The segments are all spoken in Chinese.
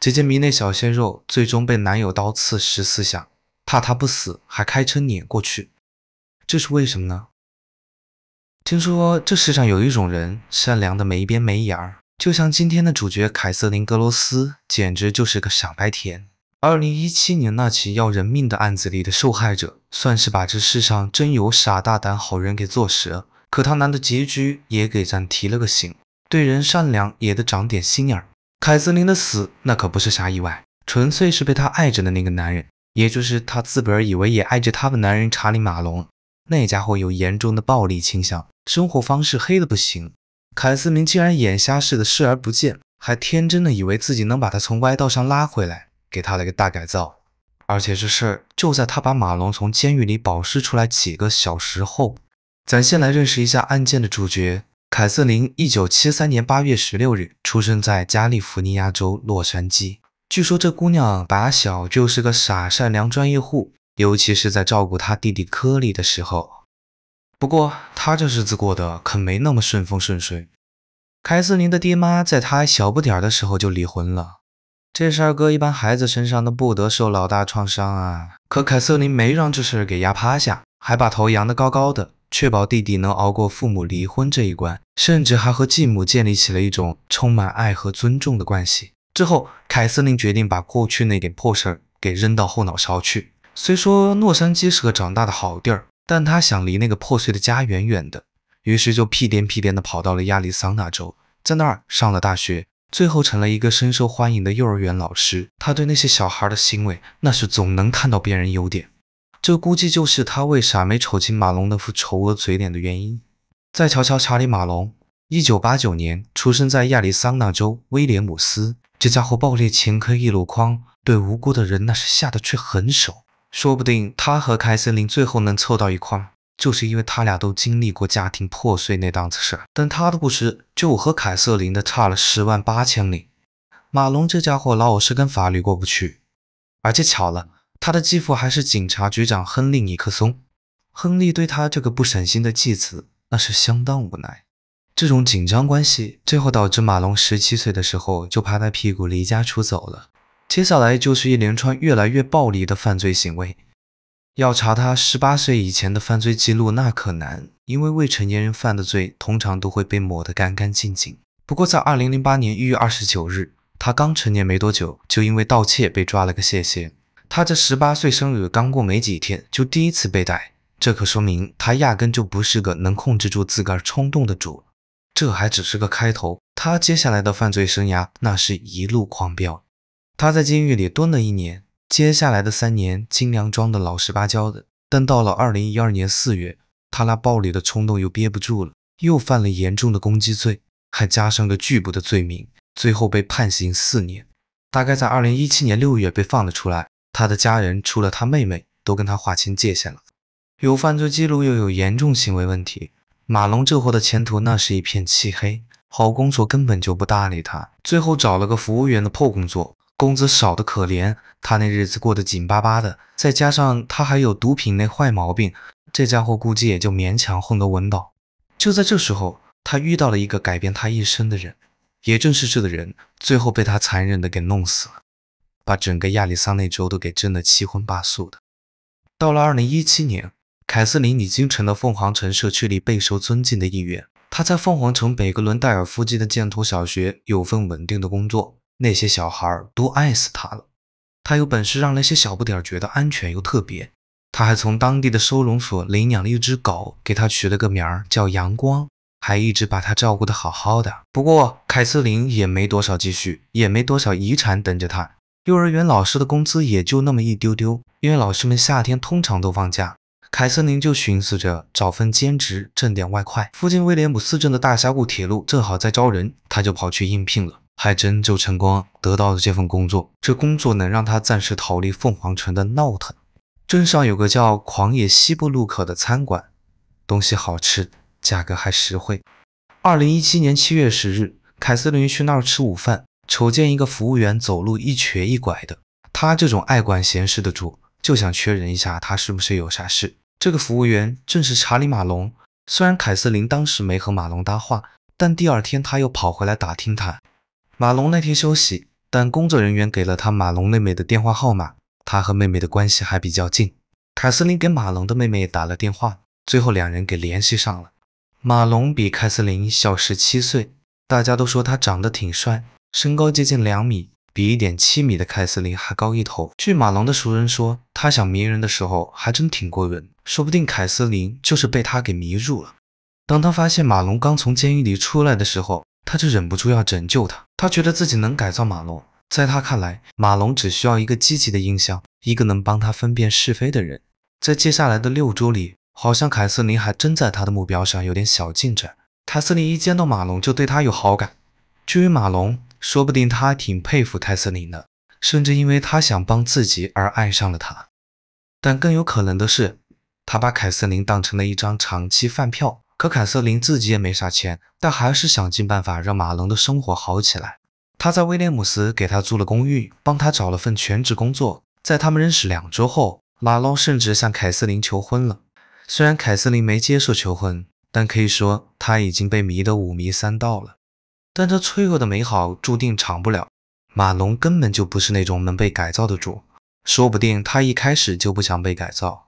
姐姐迷恋小鲜肉，最终被男友刀刺十四下，怕他不死还开车碾过去，这是为什么呢？听说这世上有一种人，善良的没边没沿儿，就像今天的主角凯瑟琳格罗斯，简直就是个傻白甜。二零一七年那起要人命的案子里的受害者，算是把这世上真有傻大胆好人给坐实了。可他男的结局也给咱提了个醒，对人善良也得长点心眼儿。凯瑟琳的死，那可不是啥意外，纯粹是被她爱着的那个男人，也就是她自个儿以为也爱着她的男人查理马龙。那家伙有严重的暴力倾向，生活方式黑的不行。凯瑟琳竟然眼瞎似的视而不见，还天真的以为自己能把他从歪道上拉回来，给他来个大改造。而且这事儿就在他把马龙从监狱里保释出来几个小时后。咱先来认识一下案件的主角。凯瑟琳一九七三年八月十六日出生在加利福尼亚州洛杉矶。据说这姑娘打小就是个傻善良专业户，尤其是在照顾她弟弟科里的时候。不过她这日子过得可没那么顺风顺水。凯瑟琳的爹妈在她小不点的时候就离婚了，这事搁一般孩子身上都不得受老大创伤啊。可凯瑟琳没让这事给压趴下，还把头扬得高高的。确保弟弟能熬过父母离婚这一关，甚至还和继母建立起了一种充满爱和尊重的关系。之后，凯瑟琳决定把过去那点破事儿给扔到后脑勺去。虽说洛杉矶是个长大的好地儿，但她想离那个破碎的家远远的，于是就屁颠屁颠的跑到了亚利桑那州，在那儿上了大学，最后成了一个深受欢迎的幼儿园老师。他对那些小孩的行为，那是总能看到别人优点。这估计就是他为啥没瞅清马龙那副丑恶嘴脸的原因。再瞧瞧查理马龙，一九八九年出生在亚利桑那州威廉姆斯，这家伙暴力前科一箩筐，对无辜的人那是下得去狠手。说不定他和凯瑟琳最后能凑到一块，就是因为他俩都经历过家庭破碎那档子事儿。但他的故事就和凯瑟琳的差了十万八千里。马龙这家伙老是跟法律过不去，而且巧了。他的继父还是警察局长亨利尼克松，亨利对他这个不省心的继子那是相当无奈。这种紧张关系最后导致马龙十七岁的时候就拍拍屁股离家出走了。接下来就是一连串越来越暴力的犯罪行为。要查他十八岁以前的犯罪记录那可难，因为未成年人犯的罪通常都会被抹得干干净净。不过在二零零八年一月二十九日，他刚成年没多久，就因为盗窃被抓了个现行。他这十八岁生日刚过没几天，就第一次被逮，这可说明他压根就不是个能控制住自个儿冲动的主。这还只是个开头，他接下来的犯罪生涯那是一路狂飙。他在监狱里蹲了一年，接下来的三年尽量装的老实巴交的，但到了二零一二年四月，他那暴力的冲动又憋不住了，又犯了严重的攻击罪，还加上个拒捕的罪名，最后被判刑四年，大概在二零一七年六月被放了出来。他的家人除了他妹妹，都跟他划清界限了。有犯罪记录，又有严重行为问题，马龙这货的前途那是一片漆黑，好工作根本就不搭理他，最后找了个服务员的破工作，工资少的可怜，他那日子过得紧巴巴的，再加上他还有毒品那坏毛病，这家伙估计也就勉强混得稳到。就在这时候，他遇到了一个改变他一生的人，也正是这个人，最后被他残忍的给弄死了。把整个亚利桑那州都给震得七荤八素的。到了二零一七年，凯瑟琳已经成了凤凰城社区里备受尊敬的一员。她在凤凰城北格伦戴尔附近的建图小学有份稳定的工作，那些小孩都爱死她了。他有本事让那些小不点觉得安全又特别。他还从当地的收容所领养了一只狗，给它取了个名儿叫阳光，还一直把它照顾的好好的。不过凯瑟琳也没多少积蓄，也没多少遗产等着他。幼儿园老师的工资也就那么一丢丢，因为老师们夏天通常都放假。凯瑟琳就寻思着找份兼职挣点外快。附近威廉姆斯镇的大峡谷铁路正好在招人，他就跑去应聘了，还真就成功得到了这份工作。这工作能让他暂时逃离凤凰城的闹腾。镇上有个叫狂野西部路口的餐馆，东西好吃，价格还实惠。二零一七年七月十日，凯瑟琳去那儿吃午饭。瞅见一个服务员走路一瘸一拐的，他这种爱管闲事的主就想确认一下他是不是有啥事。这个服务员正是查理马龙。虽然凯瑟琳当时没和马龙搭话，但第二天他又跑回来打听他。马龙那天休息，但工作人员给了他马龙妹妹的电话号码，他和妹妹的关系还比较近。凯瑟琳给马龙的妹妹打了电话，最后两人给联系上了。马龙比凯瑟琳小十七岁，大家都说他长得挺帅。身高接近两米，比一点七米的凯瑟琳还高一头。据马龙的熟人说，他想迷人的时候还真挺过人，说不定凯瑟琳就是被他给迷住了。当他发现马龙刚从监狱里出来的时候，他就忍不住要拯救他，他觉得自己能改造马龙。在他看来，马龙只需要一个积极的印象，一个能帮他分辨是非的人。在接下来的六周里，好像凯瑟琳还真在他的目标上有点小进展。凯瑟琳一见到马龙就对他有好感，至于马龙。说不定他挺佩服凯瑟琳的，甚至因为他想帮自己而爱上了他。但更有可能的是，他把凯瑟琳当成了一张长期饭票。可凯瑟琳自己也没啥钱，但还是想尽办法让马龙的生活好起来。他在威廉姆斯给他租了公寓，帮他找了份全职工作。在他们认识两周后，马龙甚至向凯瑟琳求婚了。虽然凯瑟琳没接受求婚，但可以说他已经被迷得五迷三道了。但这脆弱的美好注定长不了。马龙根本就不是那种能被改造的主，说不定他一开始就不想被改造。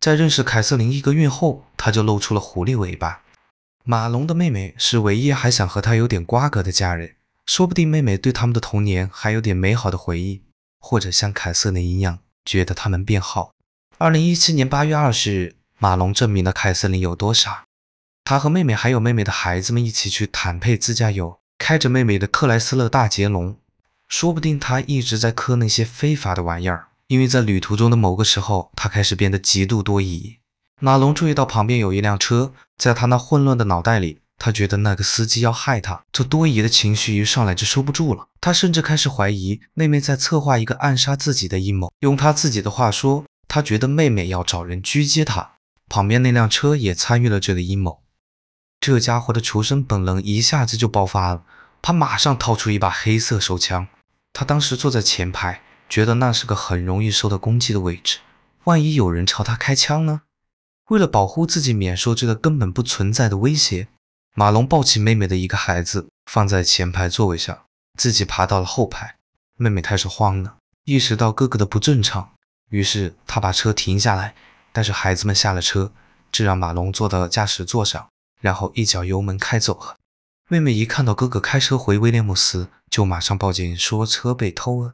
在认识凯瑟琳一个月后，他就露出了狐狸尾巴。马龙的妹妹是唯一还想和他有点瓜葛的家人，说不定妹妹对他们的童年还有点美好的回忆，或者像凯瑟琳一样觉得他们变好。二零一七年八月二十日，马龙证明了凯瑟琳有多傻。他和妹妹还有妹妹的孩子们一起去坦佩自驾游。开着妹妹的克莱斯勒大捷龙，说不定他一直在磕那些非法的玩意儿。因为在旅途中的某个时候，他开始变得极度多疑。马龙注意到旁边有一辆车，在他那混乱的脑袋里，他觉得那个司机要害他。这多疑的情绪一上来就收不住了，他甚至开始怀疑妹妹在策划一个暗杀自己的阴谋。用他自己的话说，他觉得妹妹要找人狙击他，旁边那辆车也参与了这个阴谋。这家伙的求生本能一下子就爆发了。他马上掏出一把黑色手枪，他当时坐在前排，觉得那是个很容易受到攻击的位置，万一有人朝他开枪呢？为了保护自己免受这个根本不存在的威胁，马龙抱起妹妹的一个孩子放在前排座位上，自己爬到了后排。妹妹开始慌了，意识到哥哥的不正常，于是他把车停下来，带着孩子们下了车，这让马龙坐到了驾驶座上，然后一脚油门开走了。妹妹一看到哥哥开车回威廉姆斯，就马上报警说车被偷了。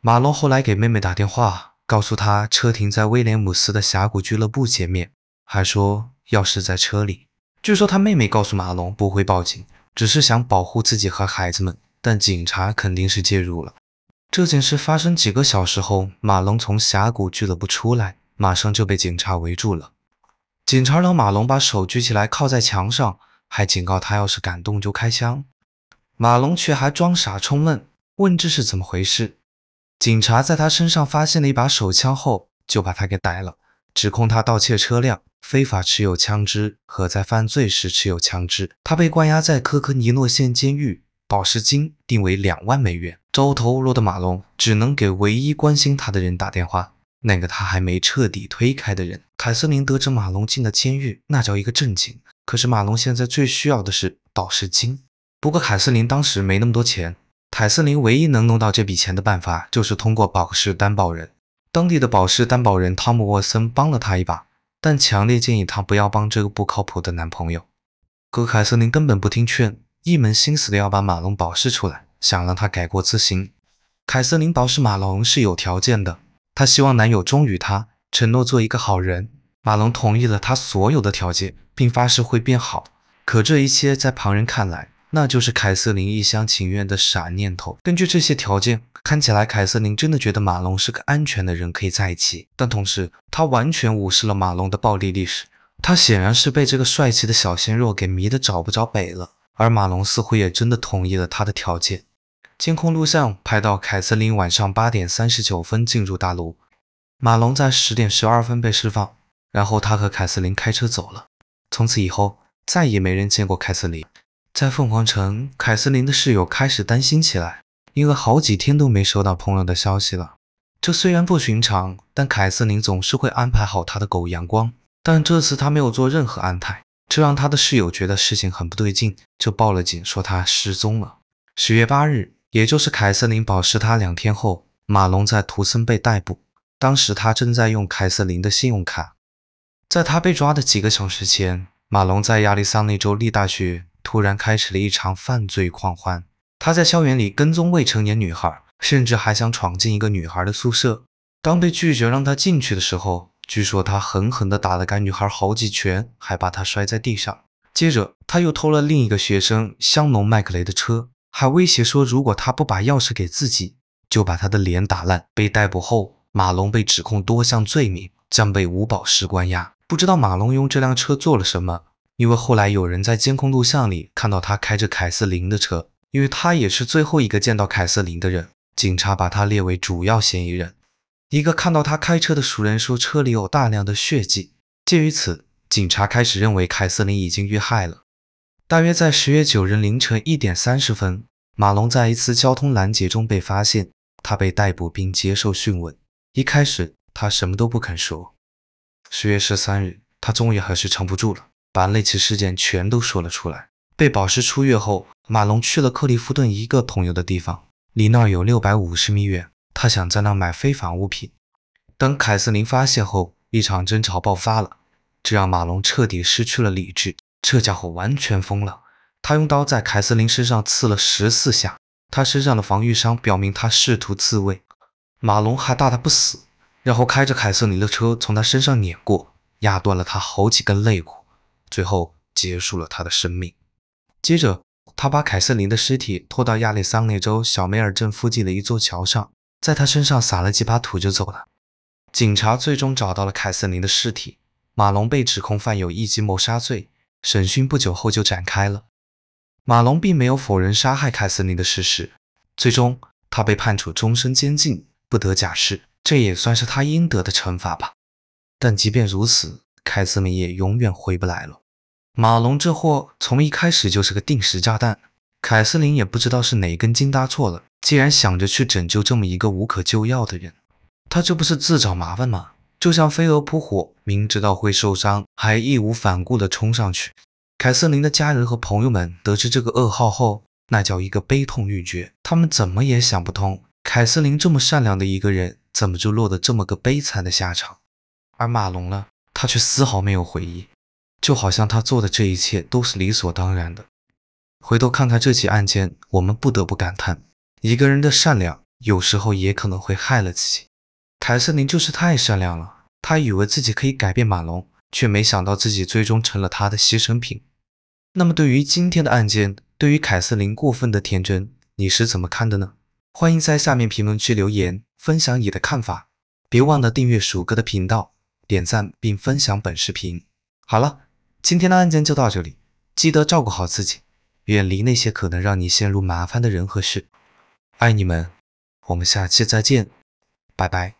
马龙后来给妹妹打电话，告诉她车停在威廉姆斯的峡谷俱乐部前面，还说钥匙在车里。据说他妹妹告诉马龙不会报警，只是想保护自己和孩子们，但警察肯定是介入了。这件事发生几个小时后，马龙从峡谷俱乐部出来，马上就被警察围住了。警察让马龙把手举起来，靠在墙上。还警告他，要是敢动就开枪。马龙却还装傻充愣，问这是怎么回事。警察在他身上发现了一把手枪后，就把他给逮了，指控他盗窃车辆、非法持有枪支和在犯罪时持有枪支。他被关押在科科尼诺县监狱，保释金定为两万美元。走投无路的马龙只能给唯一关心他的人打电话，那个他还没彻底推开的人。凯瑟琳得知马龙进了监狱，那叫一个震惊。可是马龙现在最需要的是保释金，不过凯瑟琳当时没那么多钱，凯瑟琳唯一能弄到这笔钱的办法就是通过保释担保人，当地的保释担保人汤姆沃森帮了他一把，但强烈建议他不要帮这个不靠谱的男朋友，可凯瑟琳根本不听劝，一门心思的要把马龙保释出来，想让他改过自新。凯瑟琳保释马龙是有条件的，她希望男友忠于她，承诺做一个好人。马龙同意了他所有的条件，并发誓会变好。可这一切在旁人看来，那就是凯瑟琳一厢情愿的傻念头。根据这些条件，看起来凯瑟琳真的觉得马龙是个安全的人，可以在一起。但同时，她完全无视了马龙的暴力历史。她显然是被这个帅气的小鲜肉给迷得找不着北了。而马龙似乎也真的同意了他的条件。监控录像拍到凯瑟琳晚上八点三十九分进入大楼，马龙在十点十二分被释放。然后他和凯瑟琳开车走了，从此以后再也没人见过凯瑟琳。在凤凰城，凯瑟琳的室友开始担心起来，因为好几天都没收到朋友的消息了。这虽然不寻常，但凯瑟琳总是会安排好她的狗阳光，但这次她没有做任何安排，这让她的室友觉得事情很不对劲，就报了警说她失踪了。十月八日，也就是凯瑟琳保释他两天后，马龙在图森被逮捕，当时他正在用凯瑟琳的信用卡。在他被抓的几个小时前，马龙在亚利桑那州立大学突然开始了一场犯罪狂欢。他在校园里跟踪未成年女孩，甚至还想闯进一个女孩的宿舍。当被拒绝让他进去的时候，据说他狠狠地打了该女孩好几拳，还把她摔在地上。接着他又偷了另一个学生香农麦克雷的车，还威胁说如果他不把钥匙给自己，就把他的脸打烂。被逮捕后，马龙被指控多项罪名，将被无保释关押。不知道马龙用这辆车做了什么，因为后来有人在监控录像里看到他开着凯瑟琳的车，因为他也是最后一个见到凯瑟琳的人，警察把他列为主要嫌疑人。一个看到他开车的熟人说，车里有大量的血迹。鉴于此，警察开始认为凯瑟琳已经遇害了。大约在十月九日凌晨一点三十分，马龙在一次交通拦截中被发现，他被逮捕并接受讯问。一开始，他什么都不肯说。十月十三日，他终于还是撑不住了，把那起事件全都说了出来。被保释出狱后，马龙去了克利夫顿一个朋友的地方，离那儿有六百五十米远。他想在那买非法物品。等凯瑟琳发现后，一场争吵爆发了，这让马龙彻底失去了理智。这家伙完全疯了，他用刀在凯瑟琳身上刺了十四下。他身上的防御伤表明他试图自卫。马龙还大他不死。然后开着凯瑟琳的车从他身上碾过，压断了他好几根肋骨，最后结束了他的生命。接着，他把凯瑟琳的尸体拖到亚利桑那州小梅尔镇附近的一座桥上，在他身上撒了几把土就走了。警察最终找到了凯瑟琳的尸体，马龙被指控犯有一级谋杀罪，审讯不久后就展开了。马龙并没有否认杀害凯瑟琳的事实，最终他被判处终身监禁，不得假释。这也算是他应得的惩罚吧，但即便如此，凯瑟琳也永远回不来了。马龙这货从一开始就是个定时炸弹，凯瑟琳也不知道是哪根筋搭错了，竟然想着去拯救这么一个无可救药的人，他这不是自找麻烦吗？就像飞蛾扑火，明知道会受伤，还义无反顾的冲上去。凯瑟琳的家人和朋友们得知这个噩耗后，那叫一个悲痛欲绝，他们怎么也想不通，凯瑟琳这么善良的一个人。怎么就落得这么个悲惨的下场？而马龙呢，他却丝毫没有回忆，就好像他做的这一切都是理所当然的。回头看看这起案件，我们不得不感叹，一个人的善良有时候也可能会害了自己。凯瑟琳就是太善良了，她以为自己可以改变马龙，却没想到自己最终成了他的牺牲品。那么对于今天的案件，对于凯瑟琳过分的天真，你是怎么看的呢？欢迎在下面评论区留言。分享你的看法，别忘了订阅鼠哥的频道，点赞并分享本视频。好了，今天的案件就到这里，记得照顾好自己，远离那些可能让你陷入麻烦的人和事。爱你们，我们下期再见，拜拜。